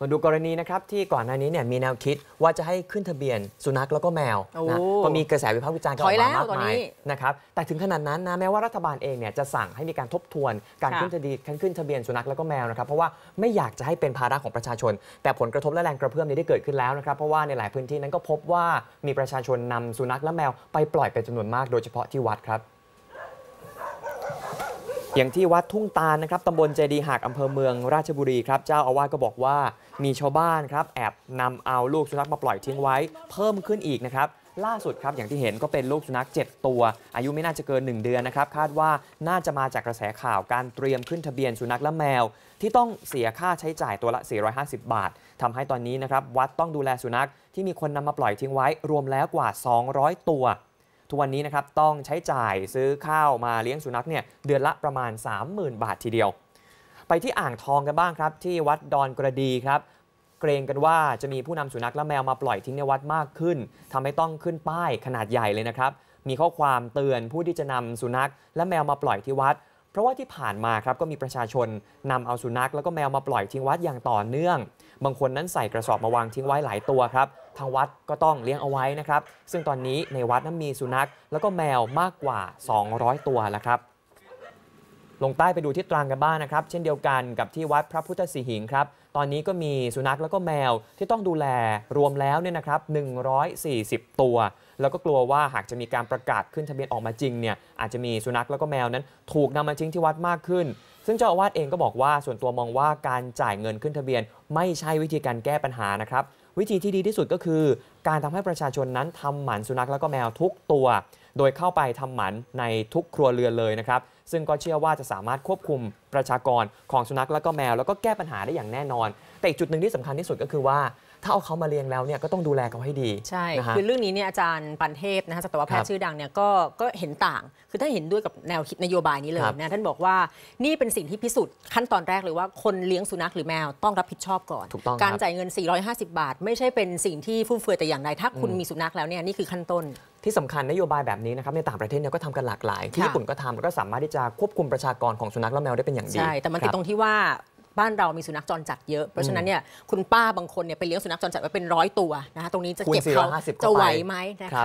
มาดูกรณีนะครับที่ก่อนหน้านี้เนี่ยมีแนวคิดว่าจะให้ขึ้นทะเบียน สุนัขแล้วก็แมวนะก็มีกระแสวิพากษ์วิจารณ์กันมากมามากมายนะครับแต่ถึงขนาดนั้นนะแม้ว่ารัฐบาลเองเนี่ยจะสั่งให้มีการทบทวนการขึ้นทะเบียนขึ้นทะเบียนสุนัขแล้วก็แมวนะครับเพราะว่าไม่อยากจะให้เป็นภาระของประชาชน แต่ผลกระทบและแรงกระเพื่อมนี้ได้เกิดขึ้นแล้วนะครับเพราะว่าในหลายพื้นที่นั้นก็พบว่ามีประชาชนนำสุนัขและแมว ไปปล่อยเป็นจำนวนมากโดยเฉพาะที่วัดครับอย่างที่วัดทุ่งตาลนะครับตำบลเจดีหักอำเภอเมืองราชบุรีครับเจ้าอาวาสก็บอกว่ามีชาวบ้านครับแอบนำเอาลูกสุนัขมาปล่อยทิ้งไว้ เพิ่มขึ้นอีกนะครับล่าสุดครับอย่างที่เห็นก็เป็นลูกสุนัข 7 ตัว อายุไม่น่าจะเกิน 1 เดือนนะครับคาดว่าน่าจะมาจากกระแสข่าวการเตรียมขึ้นทะเบียนสุนัขและแมว ที่ต้องเสียค่าใช้จ่ายตัวละ 450 บาท ทำให้ตอนนี้นะครับวัดต้องดูแลสุนัข ที่มีคนนำมาปล่อยทิ้งไว้รวมแล้วกว่า 200 ตัวทุกวันนี้นะครับต้องใช้จ่ายซื้อข้าวมาเลี้ยงสุนัขเนี่ยเดือนละประมาณ 30,000 บาททีเดียวไปที่อ่างทองกันบ้างครับ ที่วัดดอนกระดีครับ เกรงกันว่าจะมีผู้นำสุนัขและแมวมาปล่อยทิ้งในวัดมากขึ้น ทำให้ต้องขึ้นป้ายขนาดใหญ่เลยนะครับ มีข้อความเตือนผู้ที่จะนำสุนัข และแมวมาปล่อยที่วัด เพราะว่าที่ผ่านมาครับก็มีประชาชนนำเอาสุนัขแล้วก็แมวมาปล่อยทิ้งวัดอย่างต่อเนื่อง บางคนนั้นใส่กระสอบมาวางทิ้งไว้หลายตัวครับทางวัดก็ต้องเลี้ยงเอาไว้นะครับ ซึ่งตอนนี้ในวัดนั้นมีสุนัขแล้วก็แมวมากกว่า 200 ตัวแล้วครับ ลงใต้ไปดูที่ตรังกันบ้างนะครับ เช่นเดียวกันกับที่วัดพระพุทธสีหิงครับตอนนี้ก็มีสุนัขแล้วก็แมวที่ต้องดูแลรวมแล้วเนี่ยนะครับ 140 ตัว แล้วก็กลัวว่าหากจะมีการประกาศขึ้นทะเบียนออกมาจริงเนี่ย อาจจะมีสุนัขแล้วก็แมวนั้นถูกนำมาทิ้งที่วัดมากขึ้น ซึ่งเจ้าอาวาสเองก็บอกว่าส่วนตัวมองว่าการจ่ายเงินขึ้นทะเบียน ไม่ใช่วิธีการแก้ปัญหานะครับวิธีที่ดีที่สุดก็คือ การทำให้ประชาชนนั้นทำหมันสุนัข แล้วก็แมวทุกตัว โดยเข้าไปทำหมันในทุกครัวเรือนเลยนะครับ ซึ่งก็เชื่อว่าจะสามารถควบคุมประชากรของสุนัขแล้วก็แมวแล้วก็แก้ปัญหาได้อย่างแน่นอน แต่อีกจุดหนึ่งที่สำคัญที่สุดก็คือว่าถ้าเอาเขามาเลี้ยงแล้วเนี่ยก็ต้องดูแลเขาให้ดี ใช่นะะคือเรื่องนี้เนี่ยอาจารย์ปันเทพนะคะสัตวแพทย์ชื่อดังเนี่ยก็ก็เห็นต่าง คือถ้าเห็นด้วยกับแนวคิดนโยบายนี้เลยนะท่านบอกว่านี่เป็นสิ่งที่พิสูจน์ขั้นตอนแรกเลยว่าคนเลี้ยงสุนัขหรือแมวต้องรับผิดชอบก่อนกอการจ่ายเงิน 450 บาท ไม่ใช่เป็นสิ่งที่ฟุ่มเฟือยแต่อย่างใด ถ้าคุณมีสุนัขแล้วเนี่ยนี่คือขั้นต้น ที่สำคัญนโยบายแบบนี้นะครับในต่างประเทศเนี่ยก็ทำกันหลากหลาย ที่ญี่ปุ่นก็ทำแล้วก็สามารถที่จะควบคุมประชากรของสุนัขและแมวได้เป็นอย่างดีใช่แต่มันติดตรงที่ว่าบ้านเรามีสุนัขจรจัดเยอะ เพราะฉะนั้นเนี่ยคุณป้าบางคนเนี่ยไปเลี้ยงสุนัขจรจัดไว้เป็นร้อยตัวนะคะตรงนี้จะเก็บเขาจะไหวไหมนะคะ